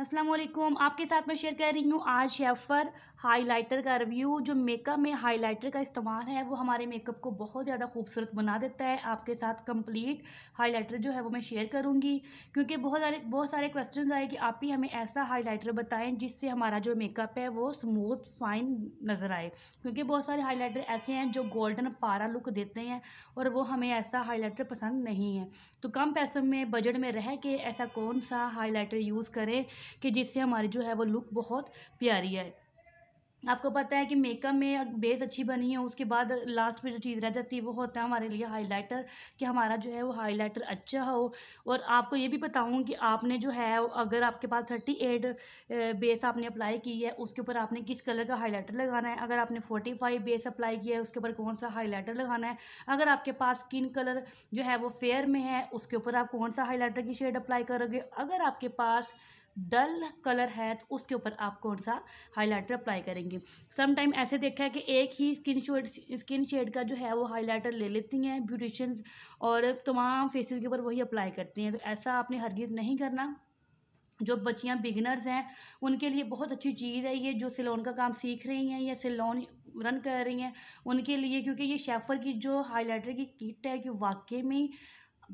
असलम आपके साथ मैं शेयर कर रही हूँ आज शेफर हाइलाइटर का रिव्यू जो मेकअप में हाइलाइटर का इस्तेमाल है वो हमारे मेकअप को बहुत ज़्यादा खूबसूरत बना देता है आपके साथ कंप्लीट हाइलाइटर जो है वो मैं शेयर करूँगी क्योंकि बहुत सारे बहुत सारे क्वेश्चन आए कि आप ही हमें ऐसा हाइलाइटर बताएं जिससे हमारा जो मेकअप है वो स्मूथ फाइन नज़र आए क्योंकि बहुत सारे हाईलाइटर ऐसे हैं जो गोल्डन पारा लुक देते हैं और वो हमें ऐसा हाईलाइटर पसंद नहीं है तो कम पैसों में बजट में रह के ऐसा कौन सा हाईलाइटर यूज़ करें कि जिससे हमारी जो है वो लुक बहुत प्यारी आए आपको पता है कि मेकअप में बेस अच्छी बनी है उसके बाद लास्ट में जो चीज़ रह जाती है वो होता है हमारे लिए हाइलाइटर कि हमारा जो है वो हाइलाइटर अच्छा हो और आपको ये भी बताऊँ कि आपने जो है अगर आपके पास थर्टी एट बेस आपने अप्लाई की है उसके ऊपर आपने किस कलर का हाइलाइटर लगाना है अगर आपने फोर्टी फाइव बेस अप्लाई किया है उसके ऊपर कौन सा हाईलाइटर लगाना है अगर आपके पास स्किन कलर जो है वो फेयर में है उसके ऊपर आप कौन सा हाईलाइटर की शेड अप्लाई करोगे अगर आपके पास डल कलर है तो उसके ऊपर आप कौन सा हाईलाइटर अप्लाई करेंगे समटाइम ऐसे देखा है कि एक ही स्किन शेड स्किन शेड का जो है वो हाईलाइटर ले लेती हैं ब्यूटिशंस और तमाम फेसेस के ऊपर वही अप्लाई करती हैं तो ऐसा आपने हरगिज़ नहीं करना जो बच्चियां बिगनर्स हैं उनके लिए बहुत अच्छी चीज़ है ये जो सिलोन का काम सीख रही हैं या सिलोन रन कर रही हैं उनके लिए क्योंकि ये शेफ़र की जो हाइलाइटर की किट है कि वाकई में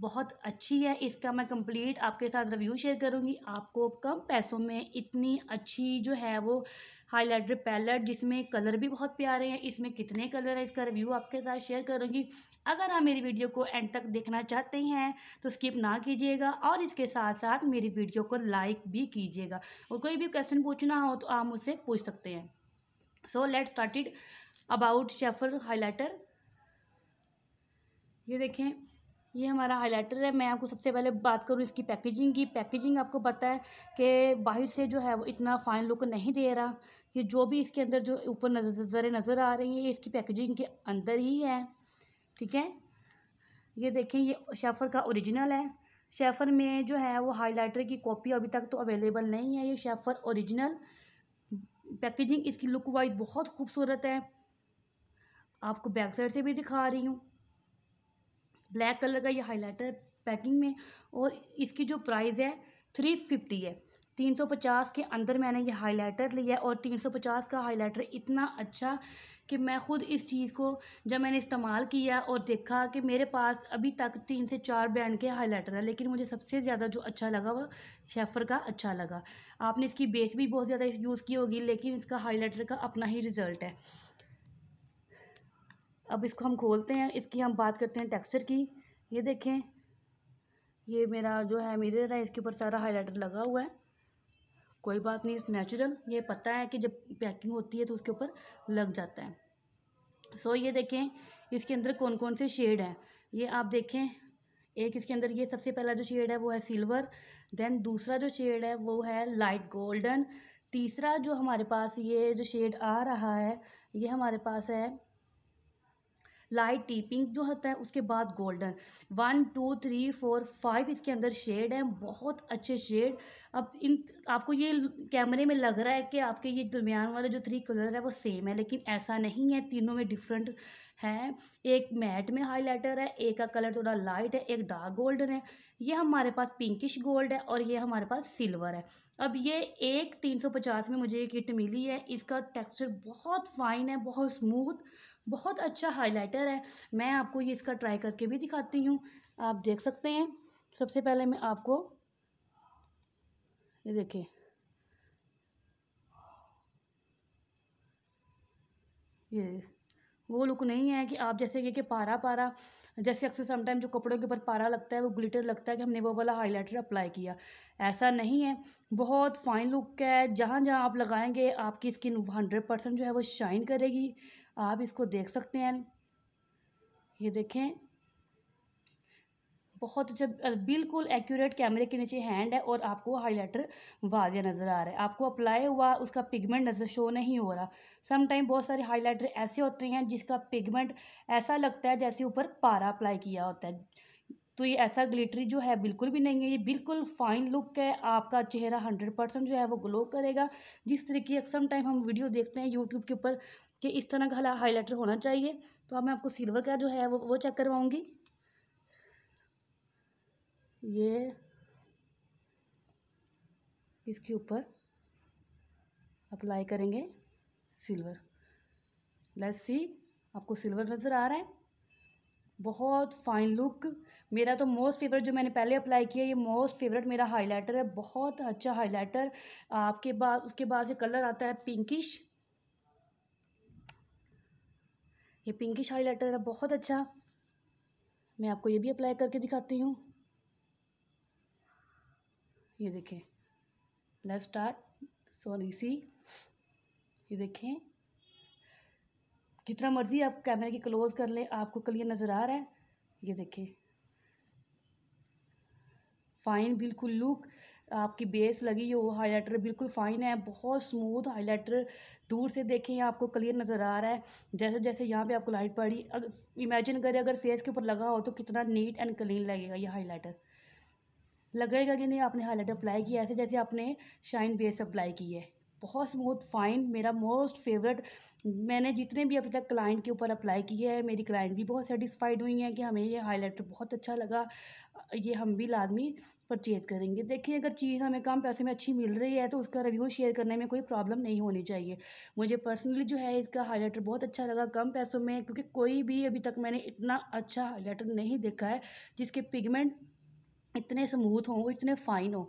बहुत अच्छी है इसका मैं कंप्लीट आपके साथ रिव्यू शेयर करूंगी आपको कम पैसों में इतनी अच्छी जो है वो हाइलाइटर पैलेट जिसमें कलर भी बहुत प्यारे हैं इसमें कितने कलर है इसका रिव्यू आपके साथ शेयर करूँगी अगर आप मेरी वीडियो को एंड तक देखना चाहते हैं तो स्किप ना कीजिएगा और इसके साथ साथ मेरी वीडियो को लाइक भी कीजिएगा और कोई भी क्वेश्चन पूछना हो तो आप मुझसे पूछ सकते हैं सो लेट स्टार्टिड अबाउट शेफर हाईलाइटर ये देखें ये हमारा हाइलाइटर है मैं आपको सबसे पहले बात करूँ इसकी पैकेजिंग की पैकेजिंग आपको पता है कि बाहर से जो है वो इतना फाइन लुक नहीं दे रहा ये जो भी इसके अंदर जो ऊपर नज़र नज़र आ रही है ये इसकी पैकेजिंग के अंदर ही है ठीक है ये देखें ये शेफ़र का ओरिजिनल है शेफ़र में जो है वो हाइलाइटर की कॉपी अभी तक तो अवेलेबल नहीं है ये शेफ़र ओरिजिनल पैकेजिंग इसकी लुक वाइज बहुत खूबसूरत है आपको बैक साइड से भी दिखा रही हूँ ब्लैक कलर का ये हाइलाइटर पैकिंग में और इसकी जो प्राइस है थ्री फिफ्टी है तीन सौ पचास के अंदर मैंने ये हाइलाइटर लिया और तीन सौ पचास का हाइलाइटर इतना अच्छा कि मैं ख़ुद इस चीज़ को जब मैंने इस्तेमाल किया और देखा कि मेरे पास अभी तक तीन से चार ब्रांड के हाइलाइटर है लेकिन मुझे सबसे ज़्यादा जो अच्छा लगा वह शेफ़र का अच्छा लगा आपने इसकी बेस भी बहुत ज़्यादा यूज़ की होगी लेकिन इसका हाइलाइटर का अपना ही रिज़ल्ट है अब इसको हम खोलते हैं इसकी हम बात करते हैं टेक्सचर की ये देखें ये मेरा जो है मिरर है इसके ऊपर सारा हाइलाइटर लगा हुआ है कोई बात नहीं इस नेचुरल ये पता है कि जब पैकिंग होती है तो उसके ऊपर लग जाता है सो ये देखें इसके अंदर कौन कौन से शेड हैं ये आप देखें एक इसके अंदर ये सबसे पहला जो शेड है वो है सिल्वर देन दूसरा जो शेड है वो है लाइट गोल्डन तीसरा जो हमारे पास ये जो शेड आ रहा है ये हमारे पास है लाइट टीपिंग जो होता है उसके बाद golden one two three four five इसके अंदर शेड हैं बहुत अच्छे शेड अब इन आपको ये कैमरे में लग रहा है कि आपके ये दरमियान वाले जो थ्री कलर है वो सेम है लेकिन ऐसा नहीं है तीनों में डिफरेंट है एक मैट में हाईलाइटर है एक का कलर थोड़ा लाइट है एक डार्क गोल्डन है ये हमारे पास पिंकिश गोल्ड है और ये हमारे पास सिल्वर है अब ये एक तीन सौ पचास में मुझे ये किट मिली है इसका टेक्सचर बहुत फाइन है बहुत स्मूथ बहुत अच्छा हाईलाइटर बेहतर है मैं आपको ये इसका ट्राई करके भी दिखाती हूँ आप देख सकते हैं सबसे पहले मैं आपको ये देखिए ये वो लुक नहीं है कि आप जैसे ये कि पारा पारा जैसे अक्सर समटाइम जो कपड़ों के ऊपर पारा लगता है वो ग्लिटर लगता है कि हमने वो वाला हाइलाइटर अप्लाई किया ऐसा नहीं है बहुत फाइन लुक है जहाँ जहाँ आप लगाएंगे आपकी स्किन हंड्रेड परसेंट जो है वो शाइन करेगी आप इसको देख सकते हैं ये देखें बहुत अच्छा बिल्कुल एक्यूरेट कैमरे के नीचे हैंड है और आपको हाईलाइटर वादिया नज़र आ रहा है आपको अप्लाई हुआ उसका पिगमेंट नज़र शो नहीं हो रहा समटाइम बहुत सारे हाईलाइटर ऐसे होते हैं जिसका पिगमेंट ऐसा लगता है जैसे ऊपर पारा अप्लाई किया होता है तो ये ऐसा ग्लिटरी जो है बिल्कुल भी नहीं है ये बिल्कुल फाइन लुक है आपका चेहरा हंड्रेड परसेंट जो है वो ग्लो करेगा जिस तरीके सम टाइम हम वीडियो देखते हैं यूट्यूब के ऊपर कि इस तरह का हाईलाइटर होना चाहिए तो अब मैं आपको सिल्वर का जो है वो वो चेक करवाऊँगी ये इसके ऊपर अप्लाई करेंगे सिल्वर लेट्स सी आपको सिल्वर नज़र आ रहा है बहुत फाइन लुक मेरा तो मोस्ट फेवरेट जो मैंने पहले अप्लाई किया ये मोस्ट फेवरेट मेरा हाइलाइटर है बहुत अच्छा हाइलाइटर आपके बाद उसके बाद ये कलर आता है पिंकिश ये पिंकिश हाइलाइटर है बहुत अच्छा मैं आपको ये भी अप्लाई करके दिखाती हूँ ये देखें लेफ्ट स्टार्ट सॉरी सी ये देखें जितना मर्ज़ी आप कैमरे की क्लोज़ कर लें आपको क्लियर नज़र आ रहा है ये देखें फ़ाइन बिल्कुल लुक आपकी बेस लगी हो हाइलाइटर बिल्कुल फ़ाइन है बहुत स्मूथ हाइलाइटर दूर से देखें आपको क्लियर नज़र आ रहा है जैसे जैसे यहाँ पे आपको लाइट पड़ी इमेजिन करें अगर फेस के ऊपर लगा हो तो कितना नीट एंड क्लीन लगेगा ये हाइलाइटर लगेगा कि नहीं आपने हाइलाइटर अप्लाई किया ऐसे जैसे आपने शाइन बेस अप्लाई की है बहुत स्मूथ फाइन मेरा मोस्ट फेवरेट मैंने जितने भी अभी तक क्लाइंट के ऊपर अप्लाई किए हैं मेरी क्लाइंट भी बहुत सेटिस्फाइड हुई हैं कि हमें ये हाइलाइटर बहुत अच्छा लगा ये हम भी लाजमी परचेज़ करेंगे देखिए अगर चीज़ हमें कम पैसे में अच्छी मिल रही है तो उसका रिव्यू शेयर करने में कोई प्रॉब्लम नहीं होनी चाहिए मुझे पर्सनली जो है इसका हाईलाइटर बहुत अच्छा लगा कम पैसों में क्योंकि कोई भी अभी तक मैंने इतना अच्छा हाईलाइटर नहीं देखा है जिसके पिगमेंट इतने स्मूथ हों इतने फ़ाइन हों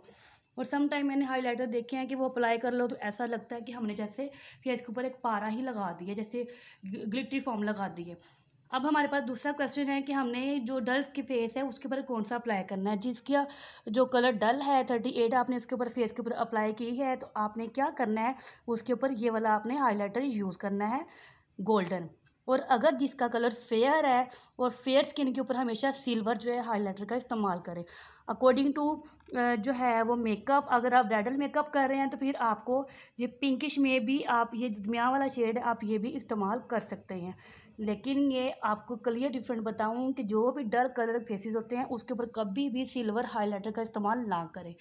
और सम टाइम मैंने हाइलाइटर देखे हैं कि वो अप्लाई कर लो तो ऐसा लगता है कि हमने जैसे फेस के ऊपर एक पारा ही लगा दिया जैसे ग्लिटरी फॉर्म लगा दी है अब हमारे पास दूसरा क्वेश्चन है कि हमने जो डल की फेस है उसके ऊपर कौन सा अप्लाई करना है जिसका जो कलर डल है थर्टी एट आपने उसके ऊपर फेस के ऊपर अप्लाई की है तो आपने क्या करना है उसके ऊपर ये वाला आपने हाइलाइटर यूज़ करना है गोल्डन और अगर जिसका कलर फेयर है और फेयर स्किन के ऊपर हमेशा सिल्वर जो है हाइलाइटर का इस्तेमाल करें अकॉर्डिंग टू जो है वो मेकअप अगर आप ब्राइडल मेकअप कर रहे हैं तो फिर आपको ये पिंकिश में भी आप ये दरमिया वाला शेड आप ये भी इस्तेमाल कर सकते हैं लेकिन ये आपको क्लियर डिफरेंट बताऊं कि जो भी डर कलर फेसेस होते हैं उसके ऊपर कभी भी सिल्वर हाइलाइटर का इस्तेमाल ना करें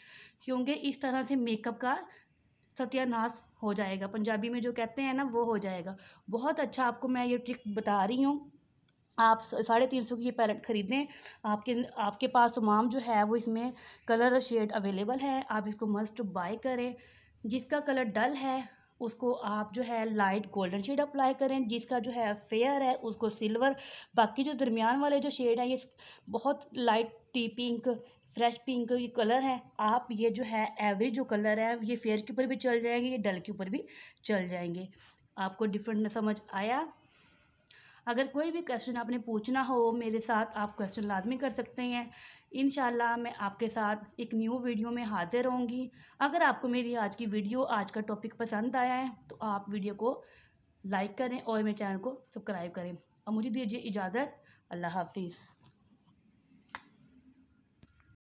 क्योंकि इस तरह से मेकअप का सत्यानाश हो जाएगा पंजाबी में जो कहते हैं ना वो हो जाएगा बहुत अच्छा आपको मैं ये ट्रिक बता रही हूँ आप साढ़े तीन सौ की ये पैलेट ख़रीदें आपके आपके पास तमाम जो है वो इसमें कलर और शेड अवेलेबल है आप इसको मस्ट बाय करें जिसका कलर डल है उसको आप जो है लाइट गोल्डन शेड अप्लाई करें जिसका जो है फेयर है उसको सिल्वर बाकी जो दरमियान वाले जो शेड हैं ये बहुत light tea pink fresh pink ये कलर है आप ये जो है एवरेज जो कलर है ये फेयर के ऊपर भी चल जाएंगे ये डल के ऊपर भी चल जाएंगे आपको डिफरेंट में समझ आया अगर कोई भी क्वेश्चन आपने पूछना हो मेरे साथ आप क्वेश्चन लाजमी कर सकते हैं इन मैं आपके साथ एक न्यू वीडियो में हाजिर होंगी अगर आपको मेरी आज की वीडियो आज का टॉपिक पसंद आया है तो आप वीडियो को लाइक करें और मेरे चैनल को सब्सक्राइब करें और मुझे दीजिए इजाज़त अल्लाह हाफिज़